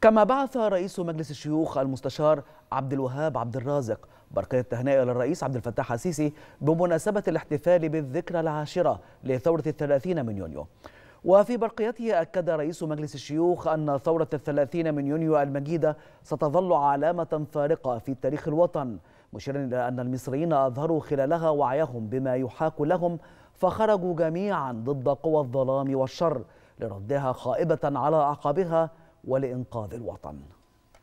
كما بعث رئيس مجلس الشيوخ المستشار عبد الوهاب عبد الرازق برقية تهنئة للرئيس عبد الفتاح السيسي بمناسبة الاحتفال بالذكرى العاشرة لثورة الثلاثين من يونيو وفي برقيته أكد رئيس مجلس الشيوخ أن ثورة الثلاثين من يونيو المجيدة ستظل علامة فارقة في تاريخ الوطن مشيرا إلى أن المصريين أظهروا خلالها وعيهم بما يحاك لهم فخرجوا جميعا ضد قوى الظلام والشر لردها خائبة على أعقابها ولإنقاذ الوطن